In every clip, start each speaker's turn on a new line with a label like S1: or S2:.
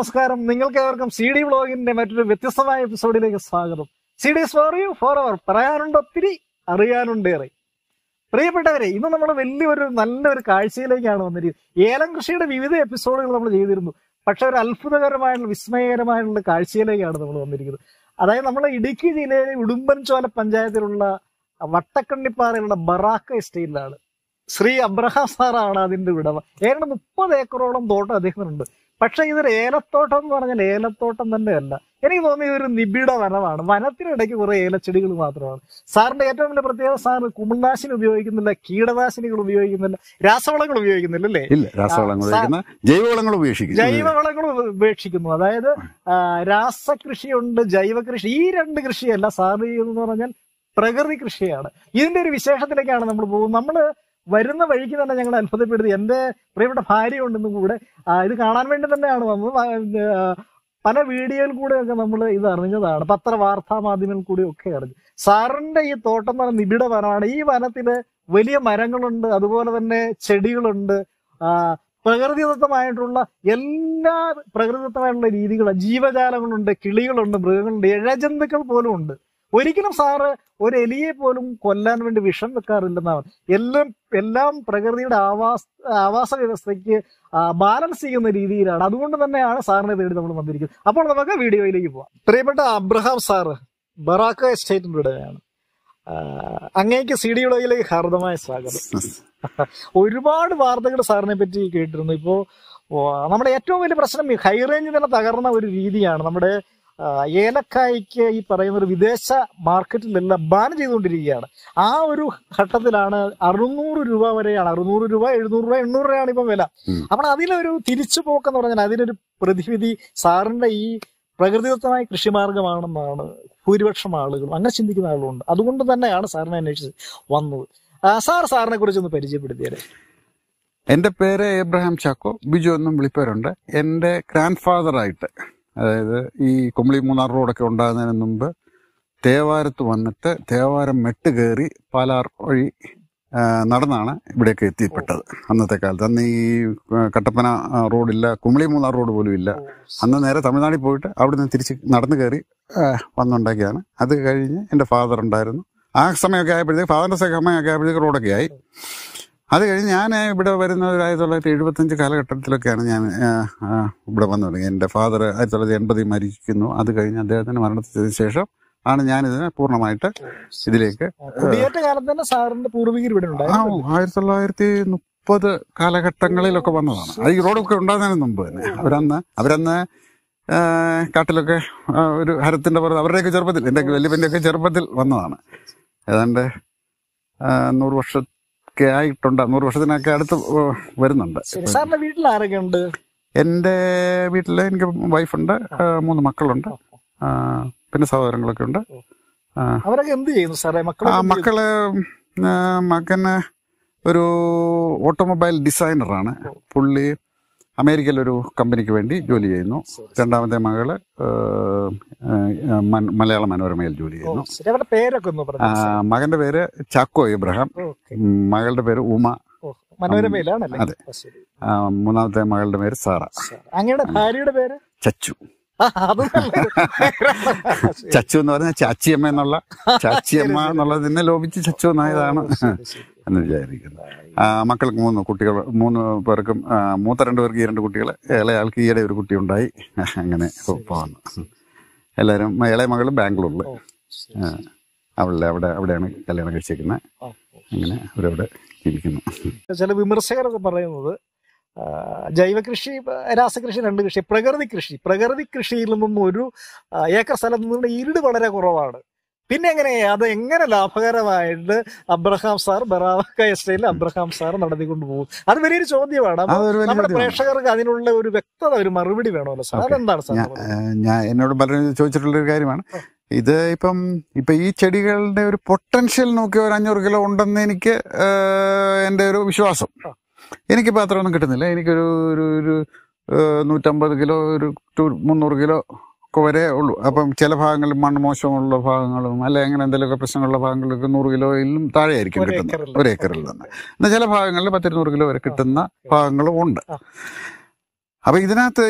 S1: നമസ്കാരം നിങ്ങൾക്ക് ഏവർക്കും സി ഡി വ്ളോഗിന്റെ മറ്റൊരു വ്യത്യസ്തമായ എപ്പിസോഡിലേക്ക് സ്വാഗതം സി ഡി ഫോർ യു ഫോർ അവർ പറയാനുണ്ട് ഒത്തിരി അറിയാനുണ്ട് ഏറെ പ്രിയപ്പെട്ടവരെ ഇന്ന് നമ്മൾ വലിയൊരു നല്ലൊരു കാഴ്ചയിലേക്കാണ് വന്നിരിക്കുന്നത് ഏലം കൃഷിയുടെ വിവിധ എപ്പിസോഡുകൾ നമ്മൾ ചെയ്തിരുന്നു പക്ഷെ ഒരു അത്ഭുതകരമായിട്ടുള്ള വിസ്മയകരമായിട്ടുള്ള കാഴ്ചയിലേക്കാണ് നമ്മൾ വന്നിരിക്കുന്നത് അതായത് നമ്മുടെ ഇടുക്കി ജില്ലയിലെ ഉടുമ്പൻചോല പഞ്ചായത്തിലുള്ള വട്ടക്കണ്ണിപ്പാറയിലുള്ള ബറാക്ക എസ്റ്റേറ്റിലാണ് ശ്രീ അബ്രഹാം സാറാണ് അതിന്റെ വിടവ ഏതാണ്ട് മുപ്പത് ഏക്കറോളം തോട്ടം അദ്ദേഹത്തിനുണ്ട് പക്ഷെ ഇതൊരു ഏലത്തോട്ടം എന്ന് പറഞ്ഞാൽ ഏലത്തോട്ടം തന്നെ അല്ല എനിക്ക് തോന്നിയത് ഒരു നിബിഡ വനമാണ് വനത്തിനിടയ്ക്ക് കുറെ ഏലച്ചെടികൾ മാത്രമാണ് സാറിന്റെ ഏറ്റവും വലിയ പ്രത്യേകത സാർ കുമിനാശിനി ഉപയോഗിക്കുന്നില്ല കീടനാശിനികൾ ഉപയോഗിക്കുന്നില്ല രാസവളങ്ങൾ ഉപയോഗിക്കുന്നില്ല അല്ലേ രാസവളങ്ങൾ
S2: ജൈവവളങ്ങൾ ഉപയോഗിക്കുന്നു
S1: ജൈവവളങ്ങൾ ഉപേക്ഷിക്കുന്നു അതായത് രാസകൃഷിയുണ്ട് ജൈവകൃഷി ഈ രണ്ട് കൃഷിയല്ല സാർ ചെയ്യുന്നതെന്ന് പറഞ്ഞാൽ പ്രകൃതി കൃഷിയാണ് ഇതിന്റെ ഒരു വിശേഷത്തിലേക്കാണ് നമ്മൾ പോകുന്നത് നമ്മൾ വരുന്ന വഴിക്ക് തന്നെ ഞങ്ങൾ അത്ഭുതപ്പെടുത്തി എൻ്റെ പ്രിയപ്പെട്ട ഭാര്യ ഉണ്ടെന്നും കൂടെ ഇത് കാണാൻ വേണ്ടി തന്നെയാണ് നമ്മൾ പല വീഡിയോയിൽ ഒക്കെ നമ്മൾ ഇത് അറിഞ്ഞതാണ് പത്ര വാർത്താ മാധ്യമങ്ങളിൽ കൂടി ഒക്കെ അറിഞ്ഞു സാറിന്റെ ഈ തോട്ടം എന്ന് പറഞ്ഞ നിബിഡ വനമാണ് ഈ വനത്തിൽ വലിയ മരങ്ങളുണ്ട് അതുപോലെ തന്നെ ചെടികളുണ്ട് പ്രകൃതിദത്തമായിട്ടുള്ള എല്ലാ പ്രകൃതിദത്തമായിട്ടുള്ള രീതികളും ജീവജാലങ്ങളുണ്ട് കിളികളുണ്ട് മൃഗങ്ങളുണ്ട് ഇഴജന്തുക്കൾ പോലും ഉണ്ട് ഒരിക്കലും സാറ് ഒരു എലിയെ പോലും കൊല്ലാൻ വേണ്ടി വിഷം വെക്കാറില്ലെന്നാണ് എല്ലാം എല്ലാം പ്രകൃതിയുടെ ആവാസ ആവാസ വ്യവസ്ഥയ്ക്ക് ബാലൻസ് ചെയ്യുന്ന രീതിയിലാണ് അതുകൊണ്ട് തന്നെയാണ് സാറിനെ തേടി നമ്മൾ വന്നിരിക്കുന്നത് അപ്പോൾ നമുക്ക് വീഡിയോയിലേക്ക് പോവാം പ്രിയപ്പെട്ട അബ്രഹാം സാറ് ബറാക്ക എസ്റ്റേറ്റിൻ്റെയാണ് അങ്ങേക്ക് സി ഡി ഉളകിലേക്ക് ഹാർദമായ സ്വാഗതം ഒരുപാട് വാർത്തകൾ സാറിനെ പറ്റി കേട്ടിരുന്നു ഇപ്പോ നമ്മുടെ ഏറ്റവും വലിയ പ്രശ്നം ഹൈറേഞ്ച് തന്നെ തകർന്ന ഒരു രീതിയാണ് നമ്മുടെ ഏലക്കായ്ക്ക് ഈ പറയുന്ന ഒരു വിദേശ മാർക്കറ്റിലെല്ലാം ബാൻ ചെയ്തുകൊണ്ടിരിക്കുകയാണ് ആ ഒരു ഘട്ടത്തിലാണ് അറുന്നൂറ് രൂപ വരെയാണ് അറുന്നൂറ് രൂപ എഴുന്നൂറ് രൂപ എണ്ണൂറ് രൂപയാണ് ഇപ്പം വില അപ്പോൾ അതിലൊരു എന്ന് പറഞ്ഞാൽ അതിനൊരു പ്രതിവിധി സാറിന്റെ ഈ പ്രകൃതിദത്തമായ കൃഷിമാർഗമാണെന്നാണ് ഭൂരിപക്ഷം ആളുകളും അങ്ങനെ ചിന്തിക്കുന്ന ആളുകളുണ്ട് അതുകൊണ്ട് തന്നെയാണ് സാറിനെ അന്വേഷിച്ച് വന്നത് സാർ സാറിനെ കുറിച്ച് ഒന്ന് പരിചയപ്പെടുത്തിയത്
S2: എൻ്റെ പേര് എബ്രഹാം ചാക്കോ ബിജു എന്നും വിളിപ്പേരുണ്ട് എൻ്റെ ഗ്രാൻഡ് ഫാദറായിട്ട് അതായത് ഈ കുമ്പളി മൂന്നാർ റോഡൊക്കെ ഉണ്ടാകുന്നതിന് മുമ്പ് തേവാരത്ത് വന്നിട്ട് തേവാരം മെട്ട് കയറി പാലാർ വഴി നടന്നാണ് ഇവിടെയൊക്കെ എത്തിപ്പെട്ടത് അന്നത്തെ കാലത്ത് അന്ന് ഈ കട്ടപ്പന റോഡില്ല കുമളി മൂന്നാർ റോഡ് പോലും ഇല്ല അന്ന് നേരെ തമിഴ്നാട്ടിൽ പോയിട്ട് അവിടെ നിന്ന് തിരിച്ച് നടന്നു കയറി വന്നുണ്ടാക്കിയാണ് അത് കഴിഞ്ഞ് എൻ്റെ ഫാദർ ഉണ്ടായിരുന്നു ആ സമയമൊക്കെ ആയപ്പോഴത്തേക്ക് ഫാദറിൻ്റെ സമയമൊക്കെ ആയപ്പോഴത്തേക്ക് റോഡൊക്കെ ആയി അത് കഴിഞ്ഞ് ഞാൻ ഇവിടെ വരുന്ന ഒരു ആയിരത്തി തൊള്ളായിരത്തി എഴുപത്തഞ്ച് കാലഘട്ടത്തിലൊക്കെയാണ് ഞാൻ ഇവിടെ വന്നു തുടങ്ങി എൻ്റെ ഫാദർ ആയിരത്തി തൊള്ളായിരത്തി എൺപതിൽ മരിക്കുന്നു അത് കഴിഞ്ഞ് അദ്ദേഹത്തിൻ്റെ മരണത്തിന് ശേഷം ആണ് ഞാനിതിനെ പൂർണ്ണമായിട്ട് ഇതിലേക്ക് പൂർവികർ ആയിരത്തി തൊള്ളായിരത്തി മുപ്പത് കാലഘട്ടങ്ങളിലൊക്കെ വന്നതാണ് ഈ റോഡൊക്കെ ഉണ്ടാകുന്നതിന് മുമ്പ് തന്നെ അവരന്ന് അവരന്ന് കാട്ടിലൊക്കെ ഒരു ഹരത്തിൻ്റെ പുറത്ത് അവരുടെയൊക്കെ ചെറുപ്പത്തിൽ എൻ്റെ വലിയൊക്കെ ചെറുപ്പത്തിൽ വന്നതാണ് ഏതാണ്ട് നൂറ് വർഷത്തെ ഒക്കെ ആയിട്ടുണ്ട് നൂറ് വർഷത്തിനൊക്കെ അടുത്ത് വരുന്നുണ്ട്
S1: സാറിന്റെ വീട്ടിൽ ആരൊക്കെ ഉണ്ട്
S2: എൻ്റെ വീട്ടിൽ എനിക്ക് വൈഫുണ്ട് മൂന്ന് മക്കളുണ്ട് പിന്നെ സഹോദരങ്ങളൊക്കെ ഉണ്ട് അവരൊക്കെ എന്ത് ചെയ്യുന്നു സാറേ മക്കള് മകന് ഒരു ഓട്ടോമൊബൈൽ ഡിസൈനറാണ് പുള്ളി അമേരിക്കയിലൊരു കമ്പനിക്ക് വേണ്ടി ജോലി ചെയ്യുന്നു രണ്ടാമത്തെ മകള് മലയാള മനോരമയിൽ ജോലി
S1: ചെയ്യുന്നു പേരൊക്കെ
S2: മകന്റെ പേര് ചാക്കോ ഇബ്രഹാം മകളുടെ പേര് ഉമ മനോരമയിലാണ് അതെ മൂന്നാമത്തെ മകളുടെ പേര് സാറ അങ്ങയുടെ ഭാര്യയുടെ പേര് ചച്ചു ചച്ചു എന്ന് പറഞ്ഞ ചാച്ചിയമ്മ എന്നുള്ള ചാച്ചിയമ്മ എന്നുള്ളതിനെ ലോപിച്ച് ചച്ചു എന്നായതാണ് എന്ന് വിചാരിക്കുന്നത് മക്കൾക്ക് മൂന്ന് കുട്ടികൾ മൂന്ന് പേർക്കും മൂത്ത രണ്ട് പേർക്ക് ഈ രണ്ട് കുട്ടികൾ ഇളയാൾക്ക് ഈയിടെ ഒരു കുട്ടി ഉണ്ടായി അങ്ങനെ പോകുന്നു എല്ലാവരും ഇളയ മകളും ബാംഗ്ലൂരിൽ അവളുടെ അവിടെ അവിടെയാണ് കല്യാണം കഴിച്ചേക്കുന്നത് അങ്ങനെ അവരവിടെ ജീവിക്കുന്നു
S1: ചില വിമർശകരൊക്കെ പറയുന്നത് ജൈവകൃഷി രാസകൃഷി രണ്ട് കൃഷി പ്രകൃതി കൃഷി പ്രകൃതി കൃഷിയിൽ നിന്നും ഒരു ഏക്കർ സ്ഥലത്ത് നിന്നുള്ള ഈൽഡ് വളരെ കുറവാണ് പിന്നെ എങ്ങനെ അത് എങ്ങനെ ലാഭകരമായിട്ട് അബ്രഹാം സാർ ബറാവക്ക എസ്റ്റേറ്റിൽ അബ്രഹാം സാർ നടത്തിക്കൊണ്ട് പോകും അത് വലിയൊരു ചോദ്യമാണ് നമ്മുടെ പ്രേക്ഷകർക്ക് അതിനുള്ള ഒരു വ്യക്തത ഒരു മറുപടി വേണമല്ലോ സാർ അതെന്താണ് സാർ
S2: ഞാൻ എന്നോട് പലരും ചോദിച്ചിട്ടുള്ള ഒരു കാര്യമാണ് ഇത് ഇപ്പം ഇപ്പം ഈ ചെടികളുടെ ഒരു പൊട്ടൻഷ്യൽ നോക്കി ഒരു അഞ്ഞൂറ് കിലോ ഉണ്ടെന്ന് എനിക്ക് എൻ്റെ ഒരു വിശ്വാസം എനിക്ക് പാത്രമൊന്നും ഒന്നും കിട്ടുന്നില്ല എനിക്കൊരു ഒരു ഒരു നൂറ്റമ്പത് കിലോ ഒരു ടു മുന്നൂറ് കിലോ ഒക്കെ വരെ ഉള്ളൂ അപ്പം ചില ഭാഗങ്ങളിൽ മണ്ണ് മോശമുള്ള ഭാഗങ്ങളും അല്ലെ അങ്ങനെ എന്തെങ്കിലുമൊക്കെ പ്രശ്നങ്ങളുള്ള ഭാഗങ്ങളിലൊക്കെ നൂറ് കിലോയിലും താഴെയായിരിക്കും കിട്ടുന്നത് ഒരു ഏക്കറിൽ നിന്ന് എന്നാൽ ചില ഭാഗങ്ങളിൽ പത്തിരുന്നൂറ് കിലോ വരെ കിട്ടുന്ന ഭാഗങ്ങളും ഉണ്ട് അപ്പൊ ഇതിനകത്ത്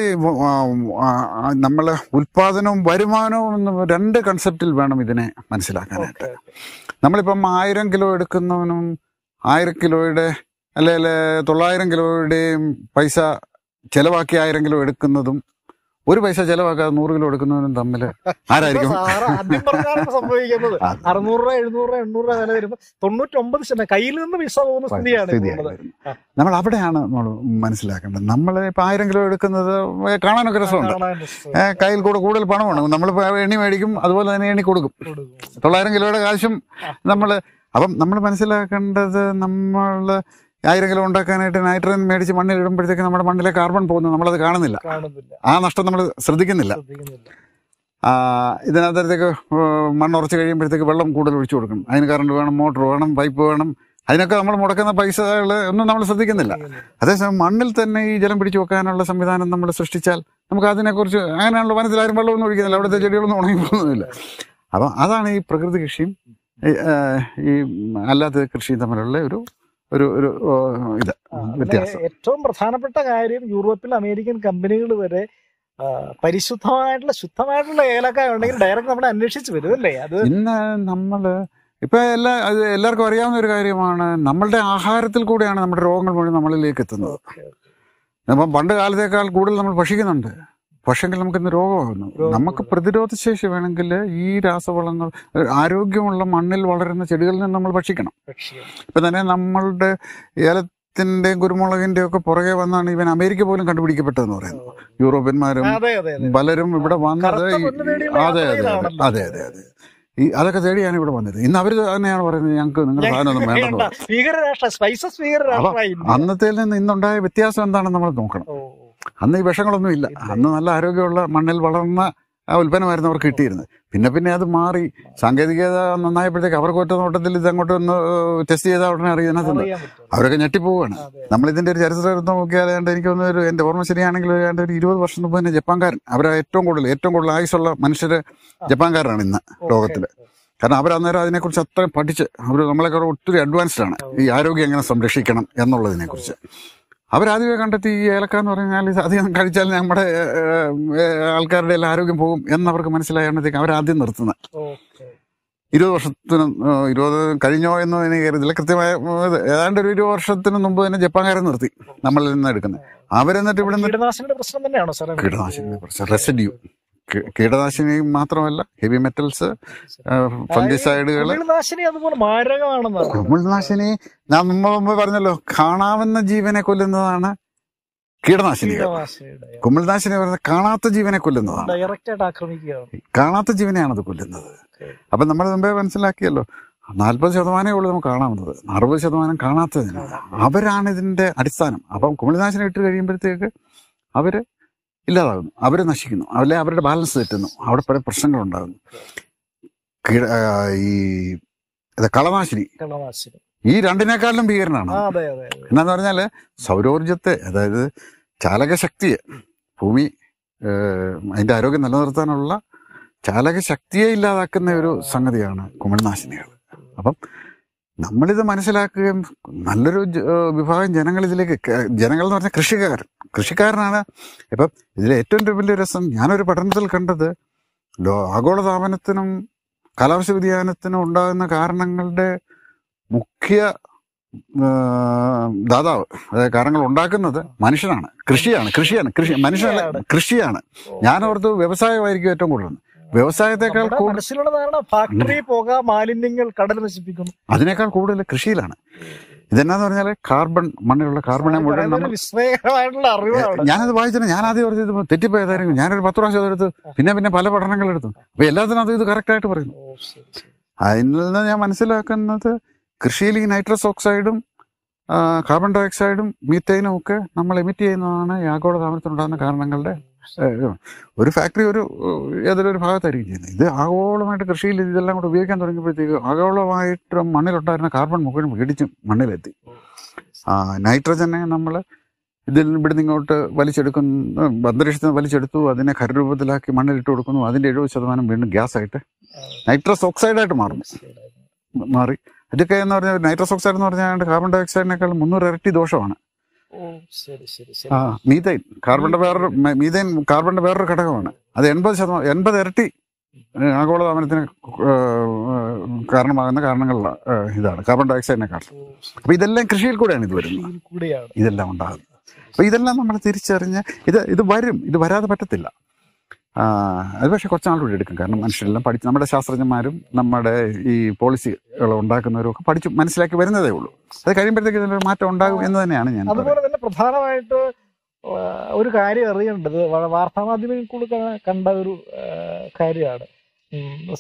S2: നമ്മൾ ഉൽപാദനവും വരുമാനവും എന്ന് രണ്ട് കൺസെപ്റ്റിൽ വേണം ഇതിനെ മനസ്സിലാക്കാനായിട്ട് നമ്മളിപ്പം ആയിരം കിലോ എടുക്കുന്നവനും ആയിരം കിലോയുടെ അല്ലെങ്കിൽ തൊള്ളായിരം കിലോയുടെയും പൈസ ചിലവാക്കി ആയിരം കിലോ എടുക്കുന്നതും ഒരു പൈസ ചെലവാക്കാതെ നൂറ് കിലോ എടുക്കുന്നവനും തമ്മിൽ ആരായിരിക്കും
S1: സംഭവിക്കുന്നത് അറുന്നൂറ് രൂപ എഴുന്നൂറ് രൂപ എണ്ണൂറ് രൂപ വില വരുമ്പോൾ തൊണ്ണൂറ്റൊമ്പത് ശതമാനം കയ്യിൽ നിന്ന് വിസ
S2: പോകുന്ന സ്ഥിതിയാണ് നമ്മൾ അവിടെയാണ് നമ്മൾ മനസ്സിലാക്കേണ്ടത് നമ്മൾ ഇപ്പൊ ആയിരം കിലോ എടുക്കുന്നത് കാണാനൊക്കെ രസമുണ്ട് കയ്യിൽ കൂടെ കൂടുതൽ പണമാണ് നമ്മൾ എണ്ണി മേടിക്കും അതുപോലെ തന്നെ എണ്ണി കൊടുക്കും തൊള്ളായിരം കിലോയുടെ കാശും നമ്മൾ അപ്പം നമ്മൾ മനസ്സിലാക്കേണ്ടത് നമ്മൾ ആയിരം കിലോ ഉണ്ടാക്കാനായിട്ട് നൈട്രജൻ മേടിച്ച് മണ്ണിൽ ഇടുമ്പോഴത്തേക്ക് നമ്മുടെ മണ്ണിലെ കാർബൺ പോകുന്നു നമ്മളത് കാണുന്നില്ല ആ നഷ്ടം നമ്മൾ ശ്രദ്ധിക്കുന്നില്ല ഇതിനകത്തേക്ക് മണ്ണുറച്ച് കഴിയുമ്പോഴത്തേക്ക് വെള്ളം കൂടുതൽ ഒഴിച്ചു കൊടുക്കണം അതിന് കറണ്ട് വേണം മോട്ടോർ വേണം പൈപ്പ് വേണം അതിനൊക്കെ നമ്മൾ മുടക്കുന്ന പൈസകൾ ഒന്നും നമ്മൾ ശ്രദ്ധിക്കുന്നില്ല അതേസമയം മണ്ണിൽ തന്നെ ഈ ജലം പിടിച്ചു വെക്കാനുള്ള സംവിധാനം നമ്മൾ സൃഷ്ടിച്ചാൽ നമുക്ക് അതിനെക്കുറിച്ച് അങ്ങനെയുള്ള വനത്തിൽ ആരും വെള്ളമൊന്നും ഒഴിക്കുന്നില്ല അവിടുത്തെ ചെടികളൊന്നും ഉണങ്ങി പോകുന്നില്ല അപ്പം അതാണ് ഈ പ്രകൃതി കൃഷിയും ഈ അല്ലാത്ത കൃഷിയും തമ്മിലുള്ള ഒരു ഒരു ഒരു വ്യത്യാസം ഏറ്റവും
S1: പ്രധാനപ്പെട്ട കാര്യം യൂറോപ്പിൽ അമേരിക്കൻ കമ്പനികൾ വരെ പരിശുദ്ധമായിട്ടുള്ള ശുദ്ധമായിട്ടുള്ള ഏലക്കായ ഉണ്ടെങ്കിൽ ഡയറക്റ്റ് നമ്മൾ അന്വേഷിച്ച് വരും
S2: അല്ലേ അത് ഇന്ന് നമ്മള് ഇപ്പൊ എല്ലാ അത് എല്ലാവർക്കും അറിയാവുന്ന ഒരു കാര്യമാണ് നമ്മളുടെ ആഹാരത്തിൽ കൂടെയാണ് നമ്മുടെ രോഗങ്ങൾ മുഴുവൻ നമ്മളിലേക്ക് എത്തുന്നത് അപ്പം പണ്ട് കാലത്തേക്കാൾ കൂടുതൽ നമ്മൾ ഭക്ഷിക്കുന്നുണ്ട് പക്ഷെങ്കിൽ നമുക്കിന്ന് രോഗമാകുന്നു നമുക്ക് പ്രതിരോധ ശേഷി വേണമെങ്കിൽ ഈ രാസവളങ്ങൾ ആരോഗ്യമുള്ള മണ്ണിൽ വളരുന്ന ചെടികളിൽ നിന്ന് നമ്മൾ ഭക്ഷിക്കണം ഇപ്പം തന്നെ നമ്മളുടെ ഏലത്തിൻ്റെയും കുരുമുളകിൻ്റെയും ഒക്കെ പുറകെ വന്നാണ് ഇവൻ അമേരിക്ക പോലും കണ്ടുപിടിക്കപ്പെട്ടതെന്ന് പറയുന്നത് യൂറോപ്യന്മാരും പലരും ഇവിടെ വന്നത് അതെ അതെ അതെ അതെ അതെ ഈ അതൊക്കെ തേടിയാണ് ഇവിടെ വന്നത് ഇന്ന് അവർ തന്നെയാണ് പറയുന്നത് ഞങ്ങൾക്ക് നിങ്ങളുടെ സാധനമൊന്നും
S1: വേണ്ടത്
S2: അന്നത്തെ നിന്ന് ഇന്നുണ്ടായ വ്യത്യാസം എന്താണെന്ന് നമ്മൾ നോക്കണം അന്ന് ഈ വിഷങ്ങളൊന്നുമില്ല അന്ന് നല്ല ആരോഗ്യമുള്ള മണ്ണിൽ വളർന്ന ആ ഉൽപ്പന്നമായിരുന്നു അവർക്ക് കിട്ടിയിരുന്നത് പിന്നെ പിന്നെ അത് മാറി സാങ്കേതികത നന്നായപ്പോഴത്തേക്ക് അവർക്ക് ഒറ്റ നോട്ടത്തിൽ ഇത് അങ്ങോട്ട് ഒന്ന് ടെസ്റ്റ് ചെയ്താൽ ഉടനെ അറിയും അവരൊക്കെ ഞെട്ടിപ്പോവാണ് നമ്മളിതിൻ്റെ ഒരു ചരിത്രമെടുത്ത് നോക്കിയാൽ എനിക്ക് ഒന്ന് ഒരു എൻ്റെ ഓർമ്മ ശരിയാണെങ്കിൽ ഏതാണ്ട് ഒരു ഇരുപത് വർഷം മുമ്പ് തന്നെ ജപ്പാൻകാരൻ അവരെ ഏറ്റവും കൂടുതൽ ഏറ്റവും കൂടുതൽ ആയുസുള്ള മനുഷ്യർ ജപ്പാൻകാരാണ് ഇന്ന് ലോകത്തിൽ കാരണം അവരന്നേരം അന്നേരം അതിനെക്കുറിച്ച് അത്രയും പഠിച്ച് അവർ നമ്മളെക്കാൾ ഒത്തിരി അഡ്വാൻസ്ഡ് ആണ് ഈ ആരോഗ്യം എങ്ങനെ സംരക്ഷിക്കണം എന്നുള്ളതിനെക്കുറിച്ച് അവരാദ്യമേ കണ്ടെത്തി ഈ ഏലക്ക എന്ന് പറഞ്ഞാൽ അധികം കഴിച്ചാൽ നമ്മുടെ ആൾക്കാരുടെ എല്ലാം ആരോഗ്യം പോകും എന്നവർക്ക് മനസ്സിലായപ്പോഴത്തേക്കും അവരാദ്യം നിർത്തുന്നത് ഇരുപത് വർഷത്തിന് ഇരുപത് കഴിഞ്ഞോ എന്ന് എനിക്ക് അറിയത്തില്ല കൃത്യമായ ഏതാണ്ട് ഒരു ഇരുപത് വർഷത്തിന് മുമ്പ് തന്നെ ജപ്പാൻകാരെ നിർത്തി നമ്മളിൽ നിന്ന് എടുക്കുന്നത് അവരെന്നിട്ട് ഇവിടെ കീടനാശിനിയുടെ പ്രശ്നം റെസിഡ്യൂ കീടനാശിനി മാത്രമല്ല ഹെവി മെറ്റൽസ് ഫംഗിസൈഡുകൾ കുമിൾനാശിനി കുമിൾനാശിനി ഞാൻ മുമ്പ് മുമ്പ് പറഞ്ഞല്ലോ കാണാവുന്ന ജീവനെ കൊല്ലുന്നതാണ് കീടനാശിനി കുമിൾനാശിനി പറയുന്നത് കാണാത്ത ജീവനെ കൊല്ലുന്നതാണ്
S1: ആക്രമിക്കുകയാണ്
S2: കാണാത്ത ജീവനെയാണ് അത് കൊല്ലുന്നത് അപ്പൊ നമ്മൾ മുമ്പേ മനസ്സിലാക്കിയല്ലോ നാൽപ്പത് ശതമാനമേ ഉള്ളൂ നമുക്ക് കാണാവുന്നത് അറുപത് ശതമാനം കാണാത്തതിനാണ് അവരാണ് ഇതിന്റെ അടിസ്ഥാനം അപ്പം കുമിൾനാശിനി ഇട്ട് കഴിയുമ്പോഴത്തേക്ക് അവര് ഇല്ലാതാകുന്നു അവരെ നശിക്കുന്നു അല്ലെ അവരുടെ ബാലൻസ് തെറ്റുന്നു അവിടെ പല പ്രശ്നങ്ങളുണ്ടാകുന്നു ഈ കളനാശിനി ഈ രണ്ടിനേക്കാളും ഭീകരനാണ് എന്നാന്ന് പറഞ്ഞാൽ സൗരോർജത്തെ അതായത് ചാലകശക്തിയെ ഭൂമി അതിന്റെ ആരോഗ്യം നിലനിർത്താനുള്ള ചാലകശക്തിയെ ഇല്ലാതാക്കുന്ന ഒരു സംഗതിയാണ് കുമിൾനാശിനികൾ അപ്പം നമ്മളിത് മനസ്സിലാക്കുകയും നല്ലൊരു വിഭാഗം ജനങ്ങൾ ഇതിലേക്ക് ജനങ്ങൾ എന്ന് പറഞ്ഞാൽ കൃഷിക്കാരൻ കൃഷിക്കാരനാണ് ഇപ്പം ഇതിൽ ഏറ്റവും വലിയ രസം ഞാനൊരു പഠനത്തിൽ കണ്ടത് ആഗോളതാപനത്തിനും കാലാവസ്ഥ വ്യതിയാനത്തിനും ഉണ്ടാകുന്ന കാരണങ്ങളുടെ മുഖ്യ ദാതാവ് അതായത് കാരണങ്ങൾ ഉണ്ടാക്കുന്നത് മനുഷ്യനാണ് കൃഷിയാണ് കൃഷിയാണ് കൃഷി മനുഷ്യനല്ല കൃഷിയാണ് ഞാൻ ഓർത്ത് വ്യവസായമായിരിക്കും ഏറ്റവും കൂടുതൽ വ്യവസായത്തെക്കാൾ
S1: ഫാക്ടറി പോക മാലിന്യങ്ങൾ കടൽ നശിപ്പിക്കുന്നു
S2: അതിനേക്കാൾ കൂടുതൽ കൃഷിയിലാണ് ഇതെന്നാന്ന് പറഞ്ഞാൽ കാർബൺ മണ്ണിലുള്ള കാർബണിനെ മുഴുവൻ നമ്മൾ
S1: ഞാനത് വായിച്ചത് ഞാൻ ആദ്യം
S2: പറഞ്ഞത് തെറ്റിപ്പോയതായിരുന്നു ഞാനൊരു പത്ത് പ്രാവശ്യം അതെടുത്ത് പിന്നെ പിന്നെ പല പഠനങ്ങൾ എടുത്തു അപ്പൊ എല്ലാത്തിനും അത് ഇത് കറക്റ്റായിട്ട് പറയുന്നു അതിൽ നിന്ന് ഞാൻ മനസ്സിലാക്കുന്നത് കൃഷിയിൽ ഈ നൈട്രസ് ഓക്സൈഡും കാർബൺ ഡയോക്സൈഡും മീത്തേനും ഒക്കെ നമ്മൾ എമിറ്റ് ചെയ്യുന്നതാണ് ഈ ആഗോള താപനത്തിനുണ്ടാകുന്ന കാരണങ്ങളുടെ ഒരു ഫാക്ടറി ഒരു ഏതൊരു ഒരു ഭാഗത്തായിരിക്കും ചെയ്യുന്നത് ഇത് ആഗോളമായിട്ട് കൃഷിയിൽ ഇതെല്ലാം കൂടെ ഉപയോഗിക്കാൻ തുടങ്ങിയപ്പോഴത്തേക്ക് ആഗോളമായിട്ട് മണ്ണിലുണ്ടായിരുന്ന കാർബൺ മുഴുവൻ മേടിച്ച് മണ്ണിലെത്തി നൈട്രജനെ നമ്മൾ ഇതിൽ ഇവിടെ നിങ്ങോട്ട് വലിച്ചെടുക്കുന്നു അന്തരീക്ഷത്തിൽ നിന്ന് വലിച്ചെടുത്തു അതിനെ ഖരരൂപത്തിലാക്കി മണ്ണിലിട്ട് കൊടുക്കുന്നു അതിൻ്റെ എഴുപത് ശതമാനം വീണ്ടും ഗ്യാസായിട്ട് നൈട്രസ് ഓക്സൈഡായിട്ട് മാറുന്നു മാറി അതൊക്കെ എന്ന് പറഞ്ഞാൽ നൈട്രസ് ഓക്സൈഡ് എന്ന് പറഞ്ഞാൽ കാർബൺ ഡൈ ഓക്സൈഡിനേക്കാൾ മുന്നൂറ് ഇരട്ടി ദോഷമാണ് ആ മീതൈൻ കാർബണിന്റെ വേറൊരു മീതൈൻ കാർബണിന്റെ വേറൊരു ഘടകമാണ് അത് എൺപത് ശതമാനം എൺപത് ഇരട്ടി ആഗോളതാപനത്തിന് കാരണമാകുന്ന കാരണങ്ങളിൽ ഇതാണ് കാർബൺ ഡയോക്സൈഡിനെക്കാൾ അപ്പൊ ഇതെല്ലാം കൃഷിയിൽ കൂടെയാണ് ഇത്
S1: വരുന്നത്
S2: ഇതെല്ലാം ഉണ്ടാകുന്നത് അപ്പൊ ഇതെല്ലാം നമ്മൾ തിരിച്ചറിഞ്ഞ് ഇത് ഇത് വരും ഇത് വരാതെ പറ്റത്തില്ല അത് പക്ഷെ കുറച്ച് നാളുകൂടി എടുക്കും കാരണം മനുഷ്യരെല്ലാം പഠിച്ച് നമ്മുടെ ശാസ്ത്രജ്ഞന്മാരും നമ്മുടെ ഈ പോളിസികൾ ഉണ്ടാക്കുന്നവരും ഒക്കെ പഠിച്ച് മനസ്സിലാക്കി വരുന്നതേ ഉള്ളൂ അത് കഴിയുമ്പോഴത്തേക്ക് ഇതിനൊരു മാറ്റം ഉണ്ടാകും എന്ന് തന്നെയാണ് ഞാൻ അതുപോലെ
S1: തന്നെ പ്രധാനമായിട്ട് ഒരു കാര്യം അറിയേണ്ടത് കൂടി കണ്ട ഒരു കാര്യമാണ്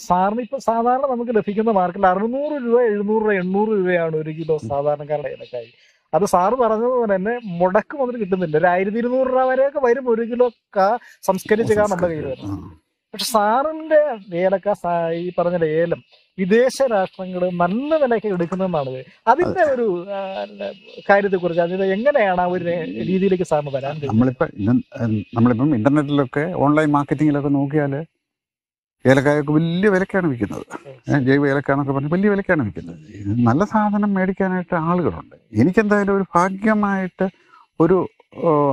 S1: സാറിന് ഇപ്പൊ സാധാരണ നമുക്ക് ലഭിക്കുന്ന മാർക്കറ്റിൽ അറുന്നൂറ് രൂപ എഴുന്നൂറ് രൂപ എണ്ണൂറ് രൂപയാണ് ഒരു കിലോ സാധാരണക്കാരുടെ ഇലക്കായി അത് സാറ് പറഞ്ഞതുപോലെ തന്നെ മുടക്ക് മുതൽ കിട്ടുന്നില്ല ഒരു ആയിരത്തി ഇരുന്നൂറ് രൂപ വരെയൊക്കെ വരും ഒരു കിലോ ക സംസ്കരിച്ച കാ നമ്മുടെ കയ്യിൽ വരുന്നത് പക്ഷെ സാറിന്റെ ഏലക്ക ഈ പറഞ്ഞ ഏലം വിദേശ രാഷ്ട്രങ്ങൾ നല്ല വിലയ്ക്ക് എടുക്കുന്നതെന്നാണ് അതിന്റെ ഒരു കാര്യത്തെ കുറിച്ച് അതിന് എങ്ങനെയാണ് ആ ഒരു രീതിയിലേക്ക് സാറിന് വരാൻ
S2: നമ്മളിപ്പോ നമ്മളിപ്പം ഇന്റർനെറ്റിലൊക്കെ ഓൺലൈൻ മാർക്കറ്റിംഗിലൊക്കെ നോക്കിയാല് ഏലക്കായൊക്കെ വലിയ വിലക്കാണ് വിൽക്കുന്നത് ജൈവ ഏലക്കാന്നൊക്കെ പറഞ്ഞ് വലിയ വിലക്കാണ് വിൽക്കുന്നത് നല്ല സാധനം മേടിക്കാനായിട്ട് ആളുകളുണ്ട് എനിക്കെന്തായാലും ഒരു ഭാഗ്യമായിട്ട് ഒരു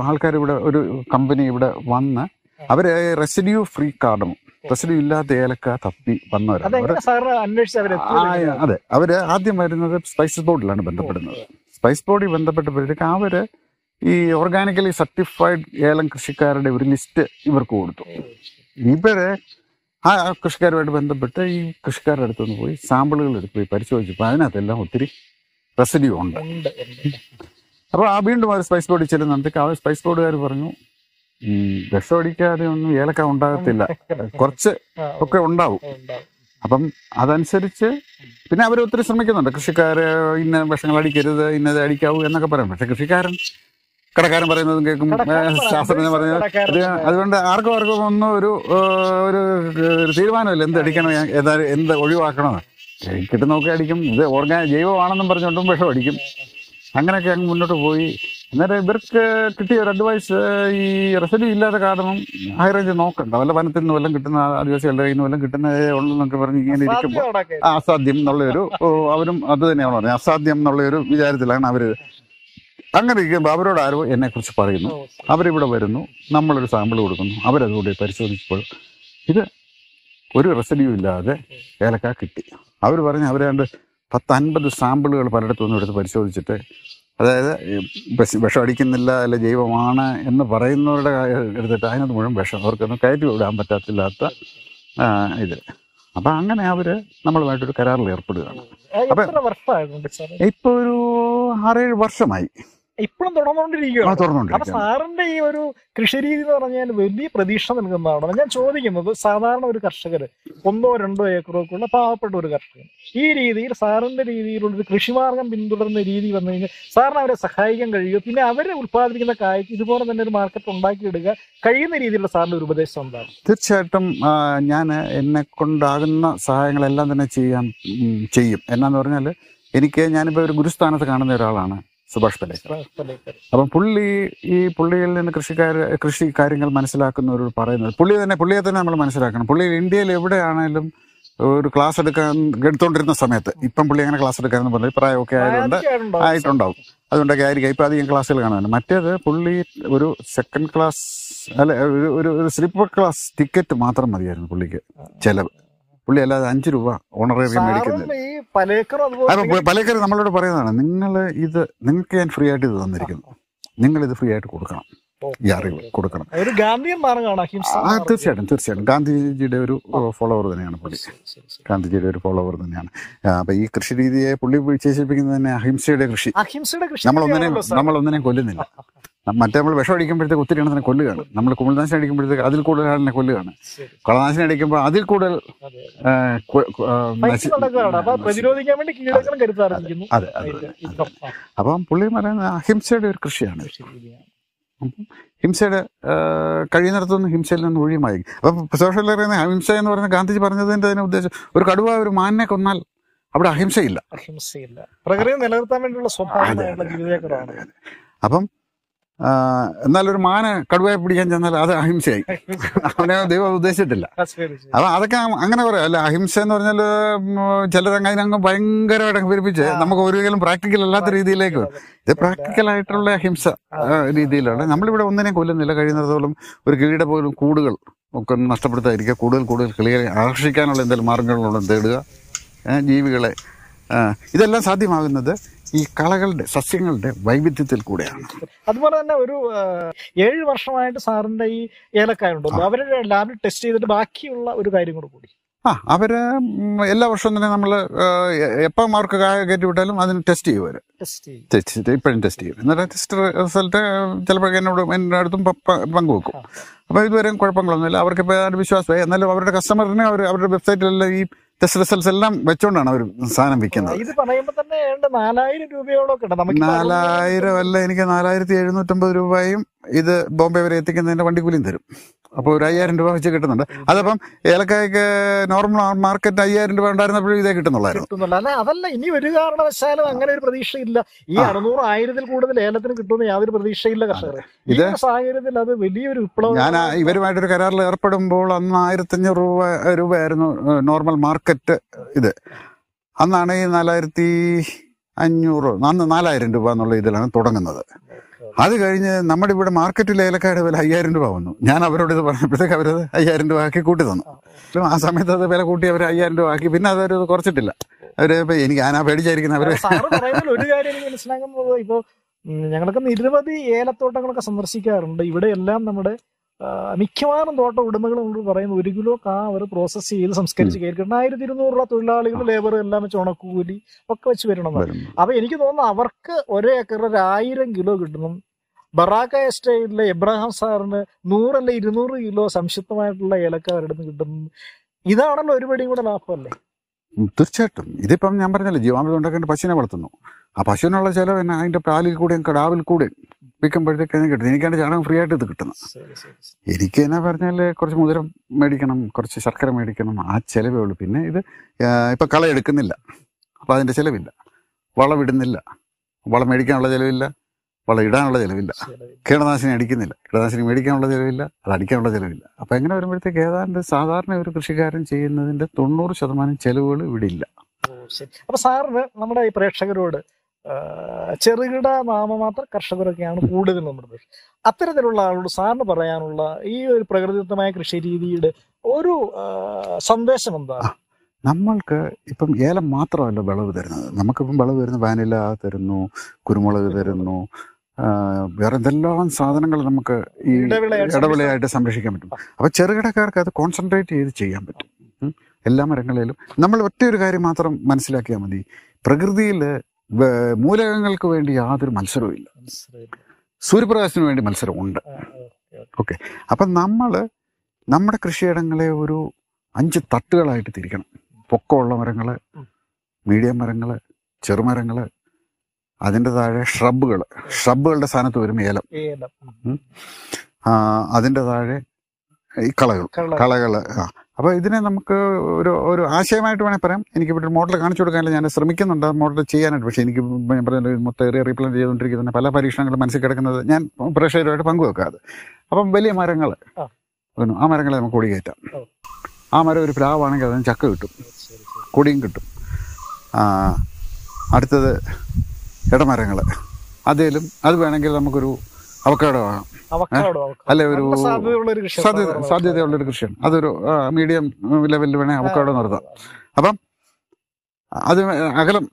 S2: ആൾക്കാർ ഇവിടെ ഒരു കമ്പനി ഇവിടെ വന്ന് അവർ റെസിഡ്യൂ ഫ്രീ കാർഡും റെസിഡ്യൂ ഇല്ലാത്ത ഏലക്ക തപ്പി വന്നവരാണ് അതെ അവര് ആദ്യം വരുന്നത് സ്പൈസസ് ബോർഡിലാണ് ബന്ധപ്പെടുന്നത് സ്പൈസ് ബോർഡിൽ ബന്ധപ്പെട്ടപ്പോഴത്തേക്ക് അവര് ഈ ഓർഗാനിക്കലി സർട്ടിഫൈഡ് ഏലം കൃഷിക്കാരുടെ ഒരു ലിസ്റ്റ് ഇവർക്ക് കൊടുത്തു ഇവര് ആ കൃഷിക്കാരുമായിട്ട് ബന്ധപ്പെട്ട് ഈ കൃഷിക്കാരുടെ അടുത്തുനിന്ന് പോയി സാമ്പിളുകൾ എടുത്ത് പോയി പരിശോധിച്ചപ്പോൾ അതിനകത്തെല്ലാം ഒത്തിരി റെസിഡ്യൂ ഉണ്ട് അപ്പോൾ ആ വീണ്ടും അവർ സ്പൈസ് ബോർഡിൽ ചെല്ലുന്നിടത്തേക്ക് അവർ സ്പൈസ് ബോർഡുകാർ പറഞ്ഞു അടിക്കാതെ ഒന്നും ഏലക്ക ഉണ്ടാകത്തില്ല കുറച്ച് ഒക്കെ ഉണ്ടാവും അപ്പം അതനുസരിച്ച് പിന്നെ അവർ ഒത്തിരി ശ്രമിക്കുന്നുണ്ട് കൃഷിക്കാർ ഇന്ന വിഷങ്ങൾ അടിക്കരുത് ഇന്നത് അടിക്കാവൂ എന്നൊക്കെ പറയാം പക്ഷെ കൃഷിക്കാരൻ കടക്കാരൻ പറയുന്നതും കേൾക്കും ശാസ്ത്രജ്ഞൻ പറയുന്നത് അതുകൊണ്ട് ആർക്കും ആർക്കും ഒന്നും ഒരു ഒരു തീരുമാനമില്ല എന്ത് അടിക്കണം ഏതായാലും എന്ത് ഒഴിവാക്കണമെന്ന് കിട്ടുന്ന നോക്കി അടിക്കും ഇത് ഓർഗാനിക് ജൈവമാണെന്നും പറഞ്ഞുകൊണ്ടും വിഷം അടിക്കും അങ്ങനെയൊക്കെ അങ്ങ് മുന്നോട്ട് പോയി അന്നേരം ഇവർക്ക് കിട്ടിയ ഒരു അഡ്വൈസ് ഈ റെസിപ്പി ഇല്ലാത്ത കാരണം ഹൈ റേഞ്ച് നോക്കണ്ട വല്ല വനത്തിൽ നിന്ന് വല്ലതും കിട്ടുന്ന ആദിവാസികളുടെ കയ്യിൽ നിന്ന് വല്ലതും കിട്ടുന്നതേ ഉള്ളൂ എന്നൊക്കെ പറഞ്ഞ് ഇങ്ങനെ ഇരിക്കുമ്പോൾ അസാധ്യം എന്നുള്ളൊരു അവരും അത് തന്നെയാണ് പറഞ്ഞത് അസാധ്യം എന്നുള്ളൊരു വിചാരത്തിലാണ് അവർ അങ്ങനെ ഇരിക്കുമ്പോൾ അവരോട് ആരോ എന്നെക്കുറിച്ച് പറയുന്നു അവരിവിടെ വരുന്നു നമ്മളൊരു സാമ്പിൾ കൊടുക്കുന്നു അവരതുകൂടി പരിശോധിച്ചപ്പോൾ ഇത് ഒരു റെസിഡ്യൂ ഇല്ലാതെ ഏലക്ക കിട്ടി അവർ പറഞ്ഞ് അവരാണ്ട് പത്ത് അൻപത് സാമ്പിളുകൾ പലയിടത്തു നിന്നും എടുത്ത് പരിശോധിച്ചിട്ട് അതായത് വിഷം അടിക്കുന്നില്ല അല്ല ജൈവമാണ് എന്ന് പറയുന്നവരുടെ എടുത്തിട്ട് അതിനകത്ത് മുഴുവൻ വിഷം അവർക്കൊന്നും കയറ്റി വിടാൻ പറ്റാത്തില്ലാത്ത ഇത് അപ്പം അങ്ങനെ അവർ നമ്മളുമായിട്ടൊരു കരാറിൽ ഏർപ്പെടുകയാണ്
S1: അപ്പം
S2: ഇപ്പോൾ ഒരു ആറേഴ് വർഷമായി
S1: ഇപ്പോഴും തുടർന്നുകൊണ്ടിരിക്കുകയാണ് അപ്പൊ സാറിന്റെ ഈ ഒരു കൃഷിരീതി എന്ന് പറഞ്ഞാൽ വലിയ പ്രതീക്ഷ നൽകുന്നതാണ് ഞാൻ ചോദിക്കുന്നത് സാധാരണ ഒരു കർഷകർ ഒന്നോ രണ്ടോ ഉള്ള പാവപ്പെട്ട ഒരു കർഷകൻ ഈ രീതിയിൽ സാറിന്റെ രീതിയിലുള്ള ഒരു കൃഷിമാർഗം പിന്തുടരുന്ന രീതി വന്നു കഴിഞ്ഞാൽ സാറിന് അവരെ സഹായിക്കാൻ കഴിയുമോ പിന്നെ അവരെ ഉത്പാദിപ്പിക്കുന്ന കായ്ക്ക് ഇതുപോലെ തന്നെ ഒരു മാർക്കറ്റ് ഉണ്ടാക്കിയിടുക കഴിയുന്ന രീതിയിലുള്ള സാറിന്റെ ഒരു ഉപദേശം എന്താണ്
S2: തീർച്ചയായിട്ടും ഞാൻ എന്നെ കൊണ്ടാകുന്ന സഹായങ്ങളെല്ലാം തന്നെ ചെയ്യാൻ ചെയ്യും എന്നാന്ന് പറഞ്ഞാൽ എനിക്ക് ഞാനിപ്പോൾ ഒരു ഗുരുസ്ഥാനത്ത് കാണുന്ന ഒരാളാണ് സുഭാഷ് പലേക്കർ അപ്പം പുള്ളി ഈ പുള്ളിയിൽ നിന്ന് കൃഷിക്കാർ കൃഷി കാര്യങ്ങൾ മനസ്സിലാക്കുന്നവരോട് പറയുന്നത് പുള്ളി തന്നെ പുള്ളിയെ തന്നെ നമ്മൾ മനസ്സിലാക്കണം പുള്ളി ഇന്ത്യയിൽ എവിടെയാണെങ്കിലും ഒരു ക്ലാസ് എടുക്കാൻ എടുത്തോണ്ടിരുന്ന സമയത്ത് ഇപ്പം പുള്ളി അങ്ങനെ ക്ലാസ് എടുക്കാന്ന് പറഞ്ഞു പ്രായമൊക്കെ ആയതുകൊണ്ട് ആയിട്ടുണ്ടാവും അതുകൊണ്ടൊക്കെ ആയിരിക്കും ഇപ്പം അധികം ക്ലാസ്സിൽ കാണാനുണ്ട് മറ്റേത് പുള്ളി ഒരു സെക്കൻഡ് ക്ലാസ് അല്ലെ ഒരു ഒരു സ്ലീപ്പർ ക്ലാസ് ടിക്കറ്റ് മാത്രം മതിയായിരുന്നു പുള്ളിക്ക് ചിലവ് പുള്ളി അല്ലാതെ അഞ്ച് രൂപ ഓണറേറിയം മേടിക്കുന്നത് പലേക്കർ നമ്മളോട് പറയുന്നതാണ് നിങ്ങൾ ഇത് നിങ്ങൾക്ക് ഞാൻ ഫ്രീ ആയിട്ട് ഇത് തന്നിരിക്കുന്നു നിങ്ങൾ ഇത് ഫ്രീ ആയിട്ട് കൊടുക്കണം ഈ അറിവ് കൊടുക്കണം
S1: ഒരു ഗാന്ധിയൻ ആ
S2: തീർച്ചയായിട്ടും തീർച്ചയായിട്ടും ഗാന്ധിജിയുടെ ഒരു ഫോളോവർ തന്നെയാണ് പുള്ളി ഗാന്ധിജിയുടെ ഒരു ഫോളോവർ തന്നെയാണ് അപ്പൊ ഈ കൃഷി രീതിയെ പുള്ളി വിശേഷിപ്പിക്കുന്നത് തന്നെ അഹിംസയുടെ കൃഷി നമ്മളൊന്നിനെയും നമ്മളൊന്നിനെയും കൊല്ലുന്നില്ല മറ്റേ നമ്മൾ വിഷം അടിക്കുമ്പോഴത്തേക്ക് ഒത്തിരി എണ്ണത്തിനെ കൊല്ലുകയാണ് നമ്മൾ കുമിൾനാശിനി അടിക്കുമ്പോഴത്തേക്ക് അതിൽ കൂടുതൽ ആളിനെ കൊല്ലുകയാണ് കളനാശിനി അടിക്കുമ്പോൾ അതിൽ കൂടുതൽ അതെ അപ്പം പുള്ളി പറയുന്നത് അഹിംസയുടെ ഒരു കൃഷിയാണ് ഹിംസയുടെ കഴിയുന്നിടത്തുനിന്ന് ഹിംസയിൽ നിന്ന് ഒഴിയുമായി അപ്പം സോഷ്യൽ പറയുന്ന അഹിംസ എന്ന് പറയുന്നത് ഗാന്ധിജി പറഞ്ഞതിന്റെ തന്നെ ഉദ്ദേശം ഒരു കടുവ ഒരു മാനിനെ കൊന്നാൽ അവിടെ അഹിംസയില്ല
S1: അഹിംസയില്ല
S2: പ്രകൃതി നിലനിർത്താൻ വേണ്ടിയുള്ള
S1: സ്വഭാവം
S2: അപ്പം എന്നാലൊരു മാന കടുവയെ പിടിക്കാൻ ചെന്നാൽ അത് അഹിംസയായി അവനെ ദൈവം ഉദ്ദേശിച്ചിട്ടില്ല അപ്പൊ അതൊക്കെ അങ്ങനെ പറയാം അല്ല അഹിംസ എന്ന് പറഞ്ഞാൽ ചിലരങ്ങ് അതിനങ്ങ് ഭയങ്കരമായിട്ട് പെരുപ്പിച്ച് നമുക്ക് ഒരിക്കലും പ്രാക്ടിക്കൽ അല്ലാത്ത രീതിയിലേക്ക് ഇത് പ്രാക്ടിക്കൽ ആയിട്ടുള്ള അഹിംസ രീതിയിലാണ് നമ്മളിവിടെ ഒന്നിനെ കൊല്ലുന്നില്ല കഴിയുന്നിടത്തോളം ഒരു കീട പോലും കൂടുകൾ ഒക്കെ നഷ്ടപ്പെടുത്താതിരിക്കുക കൂടുതൽ കൂടുതൽ കിളികളെ ആകർഷിക്കാനുള്ള എന്തെങ്കിലും മാർഗങ്ങളുള്ള തേടുക ജീവികളെ ഇതെല്ലാം സാധ്യമാകുന്നത് ഈ കളകളുടെ സസ്യങ്ങളുടെ വൈവിധ്യത്തിൽ കൂടെയാണ്
S1: അതുപോലെ തന്നെ ഒരു ഏഴ് വർഷമായിട്ട് സാറിന്റെ ഈ ഏലക്കായ ഉണ്ടല്ലോ അവരുടെ ലാബിൽ ടെസ്റ്റ് ചെയ്തിട്ട് ബാക്കിയുള്ള ഒരു കാര്യം കൂടെ കൂടി
S2: ആ അവർ എല്ലാ വർഷവും തന്നെ നമ്മൾ എപ്പം അവർക്ക് കയറ്റി വിട്ടാലും അതിന് ടെസ്റ്റ് ചെയ്യും അവർ ടെസ്റ്റ് ഇപ്പോഴും ടെസ്റ്റ് ചെയ്യും എന്നിട്ട് ടെസ്റ്റ് റിസൾട്ട് ചിലപ്പോൾ എന്നോട് എൻ്റെ അടുത്തും പങ്കുവെക്കും അപ്പോൾ ഇതുവരെയും കുഴപ്പങ്ങളൊന്നുമില്ല അവർക്ക് അവർക്കിപ്പോൾ വിശ്വാസമായി എന്നാലും അവരുടെ കസ്റ്റമറിന് അവർ അവരുടെ വെബ്സൈറ്റിലെല്ലാം ഈ റിസൾട്ട്സ് എല്ലാം വെച്ചോണ്ടാണ് അവർ സാധനം വിൽക്കുന്നത്
S1: ഇത് പറയുമ്പോൾ തന്നെ നാലായിരം രൂപയോളം നാലായിരം
S2: അല്ല എനിക്ക് നാലായിരത്തി എഴുന്നൂറ്റമ്പത് രൂപയും ഇത് ബോംബെ വരെ എത്തിക്കുന്നതിൻ്റെ കൂലിയും തരും അപ്പോൾ ഒരു അയ്യായിരം രൂപ വെച്ച് കിട്ടുന്നുണ്ട് അതപ്പം ഏലക്കായ്ക്ക് നോർമൽ മാർക്കറ്റ് അയ്യായിരം രൂപ ഉണ്ടായിരുന്നപ്പോഴും ഇതേ കിട്ടുന്നുള്ളായിരുന്നു
S1: അല്ല അതല്ല ഇനി ഒരു കാരണവശാലും അങ്ങനെ ഒരു പ്രതീക്ഷയില്ല ഈ അറുന്നൂറ് ആയിരത്തിൽ കൂടുതൽ ഏലത്തിന് കിട്ടുന്ന യാതൊരു പ്രതീക്ഷയില്ല കർഷകർ ഇത് സാഹചര്യത്തിൽ അത് വലിയൊരു വിപ്ലവം ഞാൻ
S2: ഇവരുമായിട്ടൊരു കരാറിൽ ഏർപ്പെടുമ്പോൾ അന്ന് ആയിരത്തഞ്ഞൂറ് രൂപ രൂപയായിരുന്നു നോർമൽ മാർക്കറ്റ് ഇത് അന്നാണ് ഈ നാലായിരത്തി അഞ്ഞൂറ് അന്ന് നാലായിരം രൂപ എന്നുള്ള ഇതിലാണ് തുടങ്ങുന്നത് അത് കഴിഞ്ഞ് നമ്മുടെ ഇവിടെ മാർക്കറ്റിലെ ഏലക്കാട് വില അയ്യായിരം രൂപ വന്നു ഞാൻ അവരോട് ഇത് പറഞ്ഞപ്പോഴത്തേക്ക് അവരത് അയ്യായിരം രൂപ ആക്കി കൂട്ടി തന്നു ആ സമയത്ത് അത് വില കൂട്ടി അവർ അയ്യായിരം രൂപ ആക്കി പിന്നെ അതൊരു കുറച്ചിട്ടില്ല അവര് എനിക്ക് ആ പേടിച്ചായിരിക്കുന്ന അവര്
S1: ഒരു കാര്യം ഞങ്ങളൊക്കെ നിരവധി ഏലത്തോട്ടങ്ങളൊക്കെ സന്ദർശിക്കാറുണ്ട് ഇവിടെ എല്ലാം നമ്മുടെ മിക്കവാറും തോട്ട ഉടമകൾ നമ്മൾ പറയുന്ന ഒരു കിലോ കാ അവർ പ്രോസസ്സ് ചെയ്ത് സംസ്കരിച്ച് കയറിക്കണം ആയിരത്തി രൂപ തൊഴിലാളികൾ ലേബർ എല്ലാം വെച്ച് ഉണക്കൂലി ഒക്കെ വെച്ച് വരണം അപ്പൊ എനിക്ക് തോന്നുന്നു അവർക്ക് ഒരേ ഒരു ആയിരം കിലോ കിട്ടണം ബറാക്ക എസ്റ്റേറ്റിലെ എബ്രഹാം സാറിന് നൂറല്ല ഇരുന്നൂറ് കിലോ സംശുദ്ധമായിട്ടുള്ള ഏലക്ക അവരുടെ നിന്ന് ഇതാണല്ലോ ഒരുപടി കൂടെ ലാഭമല്ലേ
S2: തീർച്ചയായിട്ടും ഇതിപ്പം ഞാൻ പറഞ്ഞല്ലോ ജീവാമൃതം ഉണ്ടാക്കേണ്ട പശുവിനെ വളർത്തുന്നു ആ പശുവിനുള്ള ചിലവ് തന്നെ അതിന്റെ പാലിൽ കൂടെ കടാവിൽ കൂടെ വിൽക്കുമ്പോഴത്തേക്ക് കിട്ടുന്നത് എനിക്കാണ് ചാണകം ഫ്രീ ആയിട്ട് ഇത് കിട്ടുന്നത് എനിക്ക് എന്നാ പറഞ്ഞാല് കുറച്ച് മുതിരം മേടിക്കണം കുറച്ച് ശർക്കര മേടിക്കണം ആ ചിലവേ ഉള്ളൂ പിന്നെ ഇത് ഇപ്പൊ കള എടുക്കുന്നില്ല അതിന്റെ ചെലവില്ല വളം ഇടുന്നില്ല വളം മേടിക്കാനുള്ള ചിലവില്ല വളം ഇടാനുള്ള ചിലവില്ല കീടനാശിനി അടിക്കുന്നില്ല കീടനാശിനി മേടിക്കാനുള്ള ചിലവില്ല അത് അടിക്കാനുള്ള ചിലവില്ല അപ്പം എങ്ങനെ വരുമ്പോഴത്തേക്ക് ഏതാണ്ട് സാധാരണ ഒരു കൃഷിക്കാരൻ ചെയ്യുന്നതിൻ്റെ തൊണ്ണൂറ് ശതമാനം ചിലവുകൾ ഇവിടെ ഇല്ല
S1: അപ്പൊ സാറിന് നമ്മുടെ ഈ പ്രേക്ഷകരോട് ചെറുകിട നാമമാത്ര കർഷകരൊക്കെയാണ് കൂടുതൽ നമ്മുടെ അത്തരത്തിലുള്ള ആളോട് സാറിന് പറയാനുള്ള ഈ ഒരു പ്രകൃതിദത്തമായ കൃഷി രീതിയുടെ ഒരു സന്ദേശം എന്താ
S2: നമ്മൾക്ക് ഇപ്പം ഏലം മാത്രമല്ല വിളവ് തരുന്നത് നമുക്കിപ്പം വിളവ് തരുന്ന വാനില തരുന്നു കുരുമുളക് തരുന്നു വേറെ എന്തെല്ലാം സാധനങ്ങൾ നമുക്ക് ഈ ഇടവിളയായിട്ട് സംരക്ഷിക്കാൻ പറ്റും അപ്പോൾ ചെറുകിടക്കാർക്ക് അത് കോൺസെൻട്രേറ്റ് ചെയ്ത് ചെയ്യാൻ പറ്റും എല്ലാ മരങ്ങളിലും നമ്മൾ ഒറ്റ ഒരു കാര്യം മാത്രം മനസ്സിലാക്കിയാൽ മതി പ്രകൃതിയിൽ മൂലകങ്ങൾക്ക് വേണ്ടി യാതൊരു മത്സരവും ഇല്ല സൂര്യപ്രകാശത്തിന് വേണ്ടി മത്സരമുണ്ട് ഓക്കെ അപ്പം നമ്മൾ നമ്മുടെ കൃഷിയിടങ്ങളെ ഒരു അഞ്ച് തട്ടുകളായിട്ട് തിരിക്കണം പൊക്കമുള്ള മരങ്ങൾ മീഡിയം മരങ്ങൾ ചെറുമരങ്ങൾ അതിൻ്റെ താഴെ ഷ്രബുകൾ ഷ്രബുകളുടെ സ്ഥാനത്ത് വരും ഏലം അതിൻ്റെ താഴെ ഈ കളകൾ കളകൾ ആ അപ്പോൾ ഇതിനെ നമുക്ക് ഒരു ഒരു ആശയമായിട്ട് വേണേൽ പറയാം എനിക്ക് ഇവിടെ മോഡൽ കാണിച്ചു കൊടുക്കാനില്ല ഞാൻ ശ്രമിക്കുന്നുണ്ട് മോഡൽ ചെയ്യാനായിട്ട് പക്ഷേ എനിക്ക് ഞാൻ പറഞ്ഞല്ലോ മൊത്തം ഏറിയ റീപ്ലാന്റ് ചെയ്തുകൊണ്ടിരിക്കുന്ന പല പരീക്ഷണങ്ങളും മനസ്സിൽ കിടക്കുന്നത് ഞാൻ പ്രേക്ഷകരുമായിട്ട് പങ്കുവെക്കാതെ അപ്പം വലിയ മരങ്ങൾ ആ മരങ്ങളെ നമുക്ക് കൊടി ആ മരം ഒരു പ്രാവാണെങ്കിൽ അതിന് ചക്ക കിട്ടും കൊടിയും കിട്ടും അടുത്തത് ഇടമരങ്ങൾ അതേലും അത് വേണമെങ്കിൽ നമുക്കൊരു അവക്കാടോ ആകാം അല്ലെ ഒരു സാധ്യതയുള്ളൊരു കൃഷിയാണ് അതൊരു മീഡിയം ലെവലിൽ വേണേൽ അവക്കാടോ നടത്താം അപ്പം അത് അകലം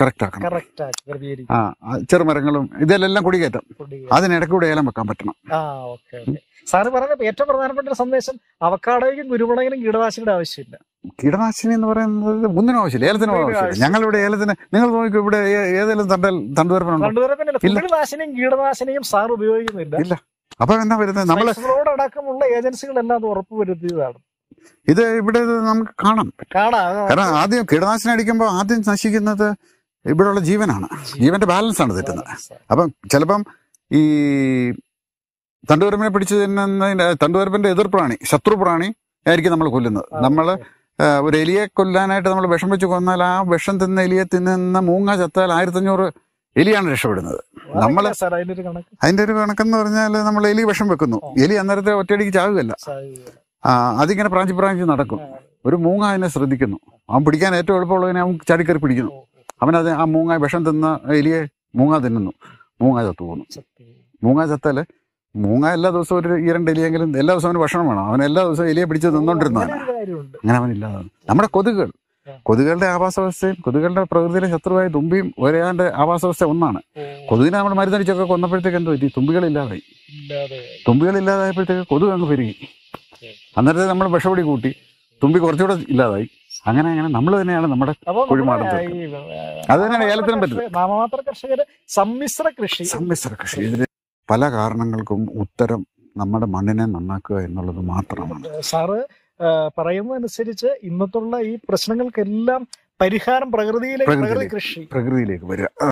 S2: കറക്റ്റ് ആക്കണം ആ ചെറുമരങ്ങളും ഇതിലെല്ലാം കുടികയറ്റം കൂടെ ഏലം വെക്കാൻ പറ്റണം സാറ് പറഞ്ഞ
S1: ഏറ്റവും പ്രധാനപ്പെട്ട സന്ദേശം അവക്കാടയിലും കുരുമുളകിനും കീടനാശിനിയുടെ ആവശ്യമില്ല
S2: കീടനാശിനി എന്ന് പറയുന്നത് ഒന്നിനും ആവശ്യമില്ല ഏലത്തിനും ആവശ്യമില്ല ഞങ്ങളിവിടെ ഏലത്തിന് നിങ്ങൾ നോക്കൂ ഇവിടെ ഏതെങ്കിലും തണ്ടൽ തണ്ടുവരപ്പനുണ്ടോ
S1: കീടനാശിനിയും സാർ ഉപയോഗിക്കുന്നില്ല ഇല്ല
S2: അപ്പൊ എന്നാ വരുന്നത്
S1: അടക്കമുള്ള ഏജൻസികളെല്ലാം അത് ഉറപ്പുവരുത്തിയതാണ്
S2: ഇത് ഇവിടെ നമുക്ക് കാണാം
S1: കാരണം
S2: ആദ്യം കീടനാശിനി അടിക്കുമ്പോൾ ആദ്യം നശിക്കുന്നത് ഇവിടെയുള്ള ജീവനാണ് ജീവന്റെ ബാലൻസ് ആണ് തെറ്റുന്നത് അപ്പം ചിലപ്പം ഈ തണ്ടുവരമ്പിനെ പിടിച്ചു തിന്നുന്നതിന്റെ തണ്ടുവരമ്പിന്റെ എതിർപ്രാണി ശത്രുപ്രാണി ആയിരിക്കും നമ്മൾ കൊല്ലുന്നത് നമ്മൾ ഒരു എലിയെ കൊല്ലാനായിട്ട് നമ്മൾ വിഷം വെച്ച് കൊന്നാൽ ആ വിഷം തിന്ന എലിയെ തിന്നുന്ന മൂങ്ങ ചത്താൽ ആയിരത്തഞ്ഞൂറ് എലിയാണ് രക്ഷപ്പെടുന്നത് നമ്മൾ അതിന്റെ ഒരു കണക്കെന്ന് പറഞ്ഞാൽ നമ്മൾ എലി വിഷം വെക്കുന്നു എലി അന്നേരത്തെ ഒറ്റയടിക്ക് ചാകുകയല്ല അതിങ്ങനെ പ്രാഞ്ചി പ്രാഞ്ചി നടക്കും ഒരു മൂങ്ങ അതിനെ ശ്രദ്ധിക്കുന്നു അവൻ പിടിക്കാൻ ഏറ്റവും എളുപ്പമുള്ളതിനെ അവൻ ചാടിക്കറി പിടിക്കുന്നു അവൻ അത് ആ മൂങ്ങ വിഷം തിന്ന എലിയെ മൂങ്ങ തിന്നുന്നു മൂങ്ങ ചത്തു പോകുന്നു മൂങ്ങ ചത്താൽ മൂങ്ങ എല്ലാ ദിവസവും ഒരു ഈ രണ്ട് എലിയെങ്കിലും എല്ലാ ദിവസവും അവന് ഭക്ഷണം വേണം അവൻ എല്ലാ ദിവസവും എലിയെ പിടിച്ച് നിന്നോണ്ടിരുന്നതാണ് അങ്ങനെ അവൻ ഇല്ലാതാണ് നമ്മുടെ കൊതുകുകൾ കൊതുകുകളുടെ ആവാസവ്യവസ്ഥയും കൊതുകുകളുടെ പ്രകൃതിയിലെ ശത്രുവായ തുമ്പിയും ഒരേതാണ്ട് വ്യവസ്ഥ ഒന്നാണ് കൊതുകിനെ നമ്മൾ മരുന്നടിച്ചൊക്കെ കൊന്നപ്പോഴത്തേക്ക് എന്തോ പറ്റി തുമ്പികളില്ലാതായി തുമ്പികളില്ലാതായപ്പോഴത്തേക്ക് കൊതുക് അങ്ങ് പെരുകി അന്നേരത്തെ നമ്മൾ വിഷപടി കൂട്ടി തുമ്പി കുറച്ചുകൂടെ ഇല്ലാതായി അങ്ങനെ അങ്ങനെ നമ്മൾ തന്നെയാണ് നമ്മുടെ കുഴിമാടം
S1: അത് തന്നെയാണ് ഏലത്തിനും പറ്റുന്നത് കർഷകർ
S2: സമ്മിശ്ര കൃഷി സമ്മിശ്ര കൃഷി ഇതിന് പല കാരണങ്ങൾക്കും ഉത്തരം നമ്മുടെ മണ്ണിനെ നന്നാക്കുക എന്നുള്ളത് മാത്രമാണ്
S1: സാറ് പറയുന്നതനുസരിച്ച് ഇന്നത്തുള്ള ഈ പ്രശ്നങ്ങൾക്കെല്ലാം പരിഹാരം പ്രകൃതിയിലേക്ക് പ്രകൃതി കൃഷി
S2: പ്രകൃതിയിലേക്ക് വരിക